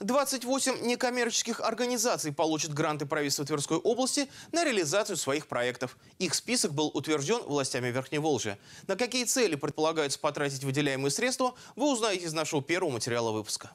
28 некоммерческих организаций получат гранты правительства Тверской области на реализацию своих проектов. Их список был утвержден властями Верхней Верхневолжья. На какие цели предполагается потратить выделяемые средства, вы узнаете из нашего первого материала выпуска.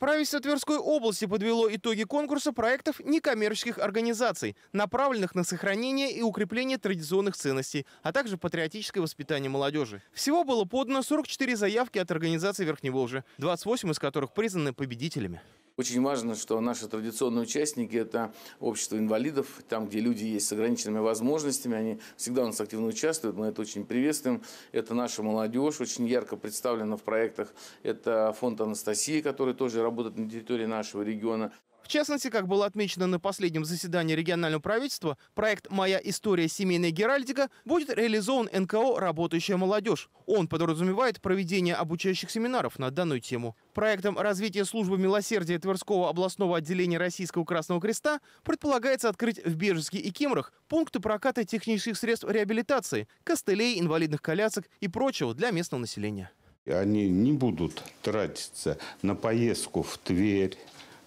Правительство Тверской области подвело итоги конкурса проектов некоммерческих организаций, направленных на сохранение и укрепление традиционных ценностей, а также патриотическое воспитание молодежи. Всего было подано 44 заявки от организации Верхневолжи, 28 из которых признаны победителями. Очень важно, что наши традиционные участники – это общество инвалидов, там, где люди есть с ограниченными возможностями, они всегда у нас активно участвуют, мы это очень приветствуем. Это наша молодежь, очень ярко представлена в проектах. Это фонд Анастасии, который тоже работает на территории нашего региона. В частности, как было отмечено на последнем заседании регионального правительства, проект «Моя история семейная геральдика» будет реализован НКО «Работающая молодежь». Он подразумевает проведение обучающих семинаров на данную тему. Проектом развития службы милосердия Тверского областного отделения Российского Красного Креста предполагается открыть в Бежеске и Кемрах пункты проката технических средств реабилитации, костылей, инвалидных колясок и прочего для местного населения они не будут тратиться на поездку в Тверь,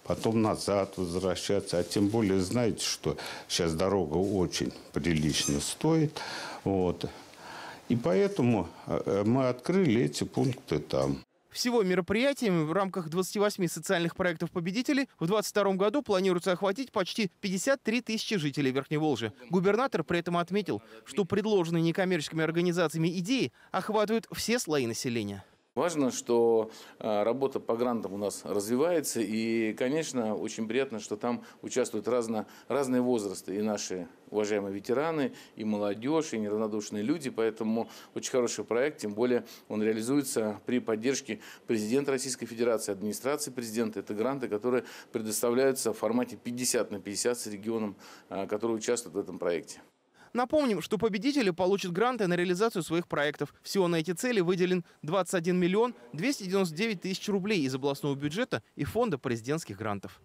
потом назад возвращаться. А тем более, знаете, что сейчас дорога очень прилично стоит. Вот. И поэтому э, мы открыли эти пункты там. Всего мероприятиями в рамках 28 социальных проектов победителей в 2022 году планируется охватить почти 53 тысячи жителей Верхней Волжи. Губернатор при этом отметил, что предложенные некоммерческими организациями идеи охватывают все слои населения. Важно, что а, работа по грантам у нас развивается, и, конечно, очень приятно, что там участвуют разно, разные возрасты, и наши уважаемые ветераны, и молодежь, и неравнодушные люди, поэтому очень хороший проект, тем более он реализуется при поддержке президента Российской Федерации, администрации президента. Это гранты, которые предоставляются в формате 50 на 50 с регионом, а, который участвует в этом проекте. Напомним, что победители получат гранты на реализацию своих проектов. Всего на эти цели выделен 21 миллион 299 тысяч рублей из областного бюджета и фонда президентских грантов.